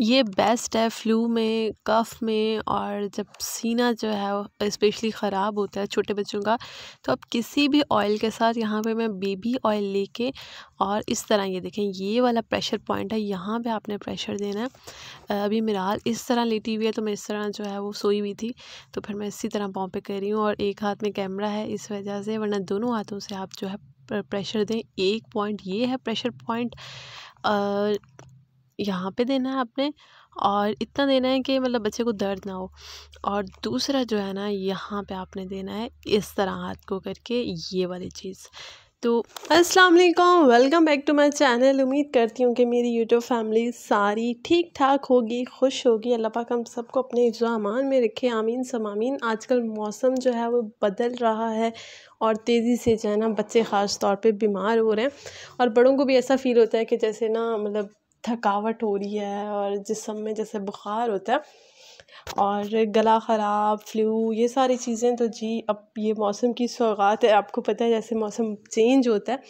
ये बेस्ट है फ़्लू में कफ़ में और जब सीना जो है स्पेशली ख़राब होता है छोटे बच्चों का तो अब किसी भी ऑयल के साथ यहाँ पे मैं बेबी ऑयल लेके और इस तरह ये देखें ये वाला प्रेशर पॉइंट है यहाँ पे आपने प्रेशर देना है अभी मिराल इस तरह लेटी हुई है तो मैं इस तरह जो है वो सोई हुई थी तो फिर मैं इसी तरह पाँव पे कर रही हूँ और एक हाथ में कैमरा है इस वजह से वरना दोनों हाथों से आप जो है प्रेशर दें एक पॉइंट ये है प्रेशर पॉइंट यहाँ पे देना है आपने और इतना देना है कि मतलब बच्चे को दर्द ना हो और दूसरा जो है ना यहाँ पे आपने देना है इस तरह हाथ को करके ये वाली चीज़ तो अस्सलाम वालेकुम welcome back to my channel उम्मीद करती हूँ कि मेरी यूट्यूब फैमिली सारी ठीक ठाक होगी खुश होगी अल्लाह पाक हम सबको अपने इजामान में रखे आमीन समामीन आजकल मौसम जो है वो बदल रहा है और तेज़ी से जो है ना बच्चे ख़ास तौर पे बीमार हो रहे हैं और बड़ों को भी ऐसा फील होता है कि जैसे ना मतलब थकावट हो रही है और जिसम में जैसे बुखार होता है और गला ख़राब फ्लू ये सारी चीज़ें तो जी अब ये मौसम की सौगात है आपको पता है जैसे मौसम चेंज होता है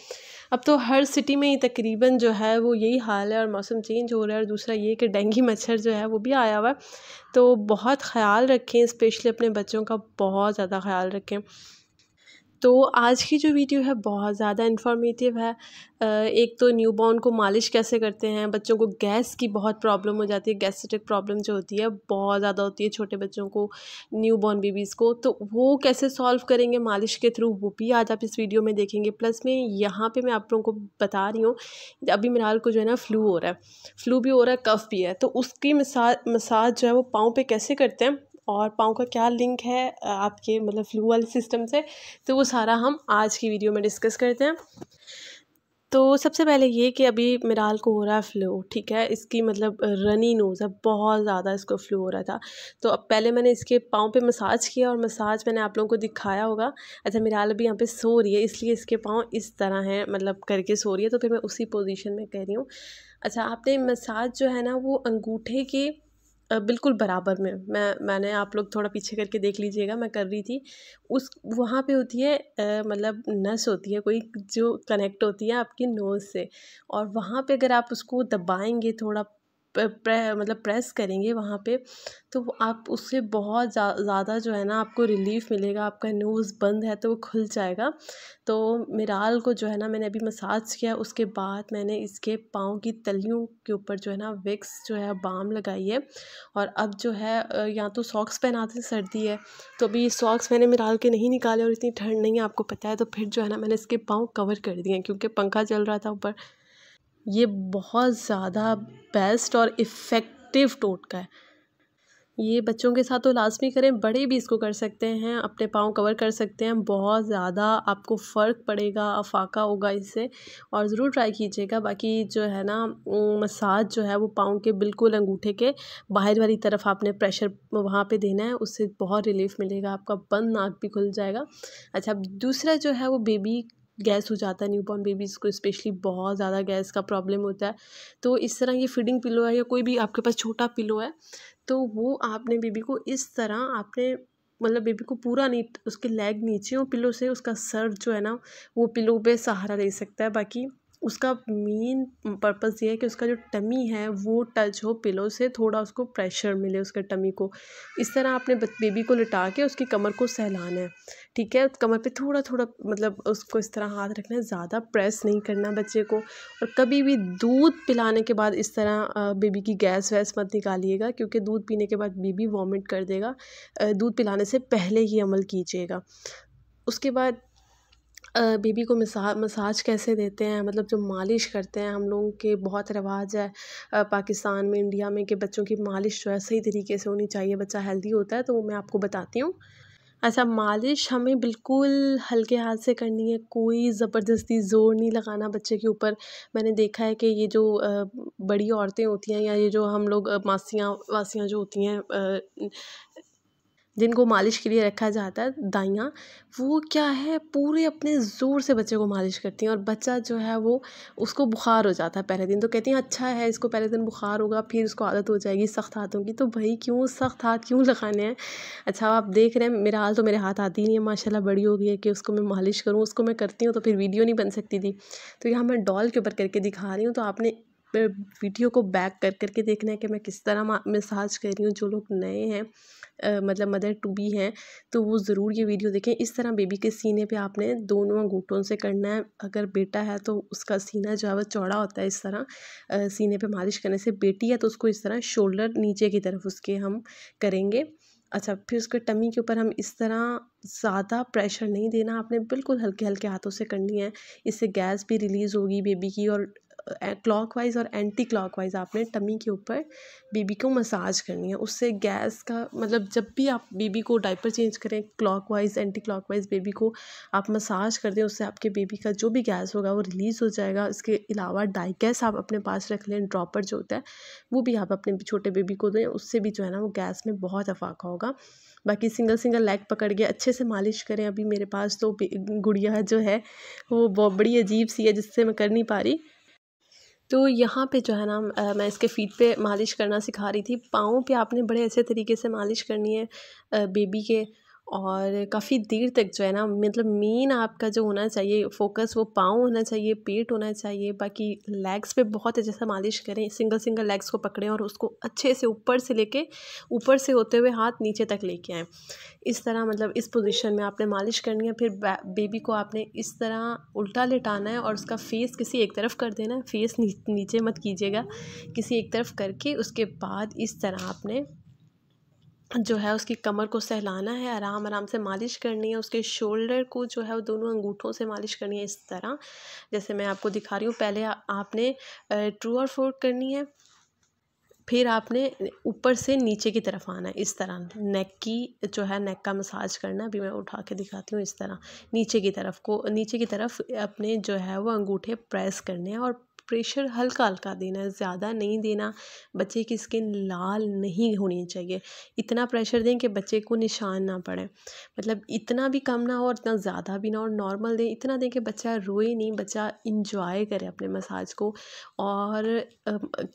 अब तो हर सिटी में ही तकरीबन जो है वो यही हाल है और मौसम चेंज हो रहा है और दूसरा ये कि डेंगू मच्छर जो है वो भी आया हुआ है तो बहुत ख्याल रखें स्पेशली अपने बच्चों का बहुत ज़्यादा ख्याल रखें तो आज की जो वीडियो है बहुत ज़्यादा इन्फॉर्मेटिव है एक तो न्यू बॉर्न को मालिश कैसे करते हैं बच्चों को गैस की बहुत प्रॉब्लम हो जाती है गैस्ट्रिक प्रॉब्लम जो होती है बहुत ज़्यादा होती है छोटे बच्चों को न्यू बॉर्न बेबीज़ को तो वो कैसे सॉल्व करेंगे मालिश के थ्रू वो भी आज आप इस वीडियो में देखेंगे प्लस में यहाँ पर मैं आप लोगों को बता रही हूँ अभी मिराल को जो है ना फ्लू हो रहा है फ्लू भी हो रहा है कफ भी है तो उसकी मसाज मसाज जो है वो पाँव पर कैसे करते हैं और पाँव का क्या लिंक है आपके मतलब फ्लू वाले सिस्टम से तो वो सारा हम आज की वीडियो में डिस्कस करते हैं तो सबसे पहले ये कि अभी मिराल को हो रहा है फ्लू ठीक है इसकी मतलब रनी नोज़ है बहुत ज़्यादा इसको फ़्लू हो रहा था तो अब पहले मैंने इसके पाँव पे मसाज किया और मसाज मैंने आप लोगों को दिखाया होगा अच्छा मिराल अभी यहाँ पे सो रही है इसलिए इसके पाँव इस तरह हैं मतलब करके सो रही है तो फिर मैं उसी पोजीशन में कह रही हूँ अच्छा आपने मसाज जो है ना वो अंगूठे की बिल्कुल बराबर में मैं मैंने आप लोग थोड़ा पीछे करके देख लीजिएगा मैं कर रही थी उस वहाँ पे होती है मतलब नस होती है कोई जो कनेक्ट होती है आपकी नोज़ से और वहाँ पे अगर आप उसको दबाएंगे थोड़ा मतलब प्रेस करेंगे वहाँ पर तो आप उससे बहुत ज़्यादा जो है ना आपको रिलीफ़ मिलेगा आपका नोज़ बंद है तो वो खुल जाएगा तो मिराल को जो है ना मैंने अभी मसाज किया उसके बाद मैंने इसके पाँव की तलियों के ऊपर जो है ना विक्स जो है बाम लगाई है और अब जो है या तो सॉक्स पहनाते सर्दी है तो अभी सॉक्स मैंने मिराल के नहीं निकाले और इतनी ठंड नहीं है आपको पता है तो फिर जो है ना मैंने इसके पाँव कवर कर दिए क्योंकि पंखा चल रहा था ऊपर ये बहुत ज़्यादा बेस्ट और इफ़ेक्टिव टोटका है ये बच्चों के साथ तो लाजमी करें बड़े भी इसको कर सकते हैं अपने पाँव कवर कर सकते हैं बहुत ज़्यादा आपको फ़र्क पड़ेगा अफाका होगा इससे और ज़रूर ट्राई कीजिएगा बाकी जो है ना मसाज जो है वो पाँव के बिल्कुल अंगूठे के बाहर वाली तरफ आपने प्रेशर वहाँ पे देना है उससे बहुत रिलीफ मिलेगा आपका बंद नाक भी खुल जाएगा अच्छा दूसरा जो है वो बेबी गैस हो जाता है न्यूबॉर्न बेबीज़ को स्पेशली बहुत ज़्यादा गैस का प्रॉब्लम होता है तो इस तरह ये फीडिंग पिलो है या कोई भी आपके पास छोटा पिलो है तो वो आपने बेबी को इस तरह आपने मतलब बेबी को पूरा नहीं उसके लेग नीचे हो पिलो से उसका सर जो है ना वो पिलो पे सहारा ले सकता है बाकी उसका मेन पर्पस ये है कि उसका जो टमी है वो टच हो पिलो से थोड़ा उसको प्रेशर मिले उसके टमी को इस तरह आपने बेबी को लिटा के उसकी कमर को सहलाना है ठीक है कमर पे थोड़ा थोड़ा मतलब उसको इस तरह हाथ रखना है ज़्यादा प्रेस नहीं करना बच्चे को और कभी भी दूध पिलाने के बाद इस तरह बेबी की गैस वैस मत निकालिएगा क्योंकि दूध पीने के बाद बेबी वॉमिट कर देगा दूध पिलाने से पहले ही अमल कीजिएगा उसके बाद बेबी को मसा मसाज कैसे देते हैं मतलब जो मालिश करते हैं हम लोगों के बहुत रिवाज है पाकिस्तान में इंडिया में कि बच्चों की मालिश जो तो है सही तरीके से होनी चाहिए बच्चा हेल्दी होता है तो वो मैं आपको बताती हूँ अच्छा मालिश हमें बिल्कुल हल्के हाथ से करनी है कोई ज़बरदस्ती ज़ोर नहीं लगाना बच्चे के ऊपर मैंने देखा है कि ये जो बड़ी औरतें होती हैं या ये जो हम लोग मासियाँ वासियाँ जो होती हैं जिनको मालिश के लिए रखा जाता है दाइयाँ वो क्या है पूरे अपने ज़ोर से बच्चे को मालिश करती हैं और बच्चा जो है वो उसको बुखार हो जाता है पहले दिन तो कहती हैं अच्छा है इसको पहले दिन बुखार होगा फिर उसको आदत हो जाएगी सख्त हाथों की तो भाई क्यों सख्त हाथ क्यों लगाने हैं अच्छा आप देख रहे हैं मेरा हाल तो मेरे हाथ आती नहीं है माशाला बड़ी हो गई है कि उसको मैं मालिश करूँ उसको मैं करती हूँ तो फिर वीडियो नहीं बन सकती थी तो यहाँ मैं डॉल के ऊपर करके दिखा रही हूँ तो आपने वीडियो को बैक कर कर के देखना है कि मैं किस तरह मसाज कर रही हूँ जो लोग नए हैं मतलब मदर टू बी हैं तो वो ज़रूर ये वीडियो देखें इस तरह बेबी के सीने पे आपने दोनों अंगूठों से करना है अगर बेटा है तो उसका सीना जो है वह चौड़ा होता है इस तरह आ, सीने पे मालिश करने से बेटी है तो उसको इस तरह शोल्डर नीचे की तरफ उसके हम करेंगे अच्छा फिर उसके टमी के ऊपर हम इस तरह ज़्यादा प्रेशर नहीं देना आपने बिल्कुल हल्के हल्के हाथों से करनी है इससे गैस भी रिलीज़ होगी बेबी की और क्लॉकवाइज और एंटी क्लॉकवाइज आपने टमी के ऊपर बेबी को मसाज करनी है उससे गैस का मतलब जब भी आप बेबी को डाइपर चेंज करें क्लॉकवाइज एंटी क्लॉकवाइज बेबी को आप मसाज कर दें उससे आपके बेबी का जो भी गैस होगा वो रिलीज़ हो जाएगा इसके अलावा डाई गैस आप अपने पास रख लें ड्रॉपर जो होता है वो भी आप अपने छोटे बेबी को दें उससे भी जो है ना वो गैस में बहुत अफाका होगा बाकी सिंगल सिंगल लेग पकड़ के अच्छे से मालिश करें अभी मेरे पास तो गुड़िया जो है वो बहुत बड़ी अजीब सी है जिससे मैं कर नहीं पा रही तो यहाँ पे जो है ना मैं इसके फ़ीट पे मालिश करना सिखा रही थी पाँव पे आपने बड़े अच्छे तरीके से मालिश करनी है बेबी के और काफ़ी देर तक जो है ना मतलब मेन आपका जो होना चाहिए फोकस वो पाँव होना चाहिए पेट होना चाहिए बाकी लेग्स पे बहुत है जैसा मालिश करें सिंगल सिंगल लेग्स को पकड़ें और उसको अच्छे से ऊपर से लेके ऊपर से होते हुए हाथ नीचे तक लेके आएँ इस तरह मतलब इस पोजीशन में आपने मालिश करनी है फिर बेबी को आपने इस तरह उल्टा लेटाना है और उसका फेस किसी एक तरफ कर देना फेस नीचे मत कीजिएगा किसी एक तरफ करके उसके बाद इस तरह आपने जो है उसकी कमर को सहलाना है आराम आराम से मालिश करनी है उसके शोल्डर को जो है वो दोनों अंगूठों से मालिश करनी है इस तरह जैसे मैं आपको दिखा रही हूँ पहले आ, आपने ट्रू और फोर करनी है फिर आपने ऊपर से नीचे की तरफ आना है इस तरह नेक की जो है नेक का मसाज करना अभी मैं उठा के दिखाती हूँ इस तरह नीचे की तरफ को नीचे की तरफ अपने जो है वो अंगूठे प्रेस करने हैं और प्रेशर हल्का हल्का देना है ज़्यादा नहीं देना बच्चे की स्किन लाल नहीं होनी चाहिए इतना प्रेशर दें कि बच्चे को निशान ना पड़े मतलब इतना भी कम ना हो और इतना ज़्यादा भी ना और नॉर्मल दें इतना दें कि बच्चा रोए नहीं बच्चा इंजॉय करे अपने मसाज को और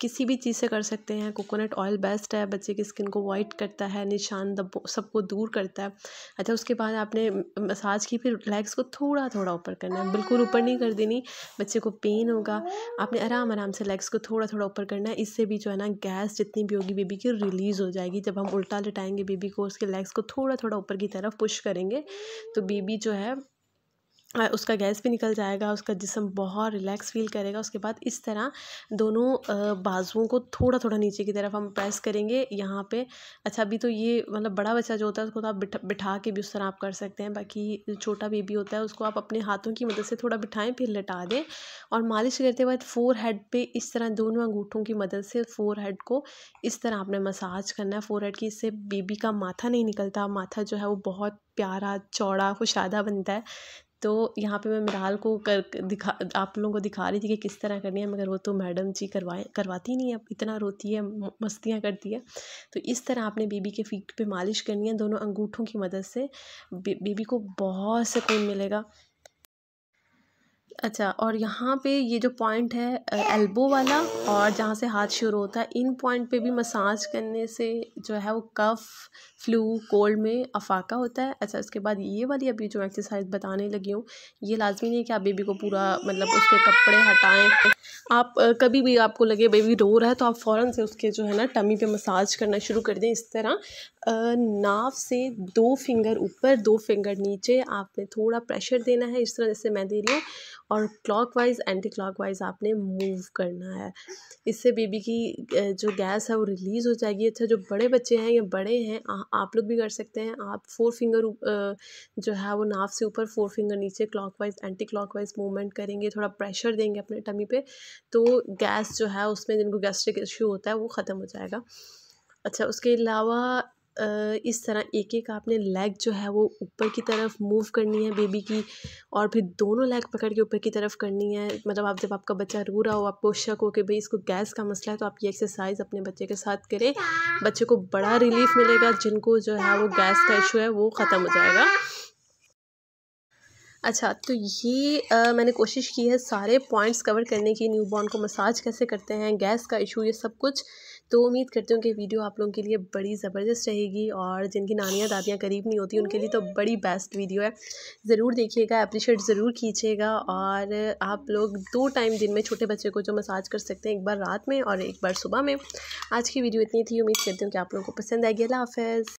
किसी भी चीज़ से कर सकते हैं कोकोनट ऑयल बेस्ट है बच्चे की स्किन को वाइट करता है निशान सबको दूर करता है अच्छा उसके बाद आपने मसाज की फिर लेग्स को थोड़ा थोड़ा ऊपर करना है बिल्कुल ऊपर नहीं कर देनी बच्चे को पेन होगा आपने आराम आराम से लेग्स को थोड़ा थोड़ा ऊपर करना है इससे भी जो है ना गैस जितनी भी होगी बेबी की रिलीज़ हो जाएगी जब हम उल्टा लटाएंगे बेबी को उसके लेग्स को थोड़ा थोड़ा ऊपर की तरफ पुश करेंगे तो बेबी जो है उसका गैस भी निकल जाएगा उसका जिसम बहुत रिलैक्स फ़ील करेगा उसके बाद इस तरह दोनों बाजुओं को थोड़ा थोड़ा नीचे की तरफ हम प्रेस करेंगे यहाँ पे अच्छा अभी तो ये मतलब बड़ा बच्चा जो होता है उसको तो आप बिठा बिठा के भी उस तरह आप कर सकते हैं बाकी छोटा बेबी होता है उसको आप अपने हाथों की मदद से थोड़ा बिठाएं फिर लटा दें और मालिश करते वक्त फोर हेड पर इस तरह दोनों अंगूठों की मदद से फोर हेड को इस तरह आपने मसाज करना है फोर हेड की इससे बेबी का माथा नहीं निकलता माथा जो है वो बहुत प्यारा चौड़ा खुशादा बनता है तो यहाँ पे मैं मिराल को कर दिखा आप लोगों को दिखा रही थी कि किस तरह करनी है मगर वो तो मैडम जी करवाए करवाती नहीं है इतना रोती है मस्तियाँ करती है तो इस तरह आपने बेबी के फीट पे मालिश करनी है दोनों अंगूठों की मदद से बेबी को बहुत सुकून मिलेगा अच्छा और यहाँ पे ये जो पॉइंट है एल्बो वाला और जहाँ से हाथ शुरू होता है इन पॉइंट पे भी मसाज करने से जो है वो कफ़ फ्लू कोल्ड में अफाका होता है अच्छा उसके बाद ये वाली अभी जो एक्सरसाइज बताने लगी हूँ ये लाजमी नहीं है कि आप बेबी को पूरा मतलब उसके कपड़े हटाएं आप कभी भी आपको लगे बेबी रो रहा है तो आप फ़ौरन से उसके जो है ना टमी पे मसाज करना शुरू कर दें इस तरह नाव से दो फिंगर ऊपर दो फिंगर नीचे आपने थोड़ा प्रेशर देना है इस तरह जैसे मैं दे रही हूँ और क्लॉकवाइज एंटी क्लॉकवाइज आपने मूव करना है इससे बेबी की जो गैस है वो रिलीज़ हो जाएगी अच्छा जो बड़े बच्चे हैं या बड़े हैं आ, आप लोग भी कर सकते हैं आप फोर फिंगर जो है वो नाव से ऊपर फोर फिंगर नीचे वाइज़ एंटी वाइज़ मूवमेंट करेंगे थोड़ा प्रेशर देंगे अपने टमी पे तो गैस जो है उसमें जिनको गैस्ट्रिक इशू होता है वो ख़त्म हो जाएगा अच्छा उसके अलावा इस तरह एक एक आपने लेग जो है वो ऊपर की तरफ मूव करनी है बेबी की और फिर दोनों लेग पकड़ के ऊपर की तरफ करनी है मतलब आप जब आपका बच्चा रो रहा हो आपको शक हो कि भाई इसको गैस का मसला है तो आप ये एक्सरसाइज अपने बच्चे के साथ करें बच्चे को बड़ा रिलीफ मिलेगा जिनको जो है वो गैस का इशू है वो ख़त्म हो जाएगा अच्छा तो ये आ, मैंने कोशिश की है सारे पॉइंट्स कवर करने की न्यू को मसाज कैसे करते हैं गैस का इशू ये सब कुछ तो उम्मीद करती हूँ कि वीडियो आप लोगों के लिए बड़ी ज़बरदस्त रहेगी और जिनकी नानियाँ दादियाँ करीब नहीं होती उनके लिए तो बड़ी बेस्ट वीडियो है ज़रूर देखिएगा अप्रिशिएट ज़रूर कीजिएगा और आप लोग दो टाइम दिन में छोटे बच्चे को जो मसाज कर सकते हैं एक बार रात में और एक बार सुबह में आज की वीडियो इतनी थी उम्मीद करती हूँ कि आप लोगों को पसंद आएगी अल्लाह हाफ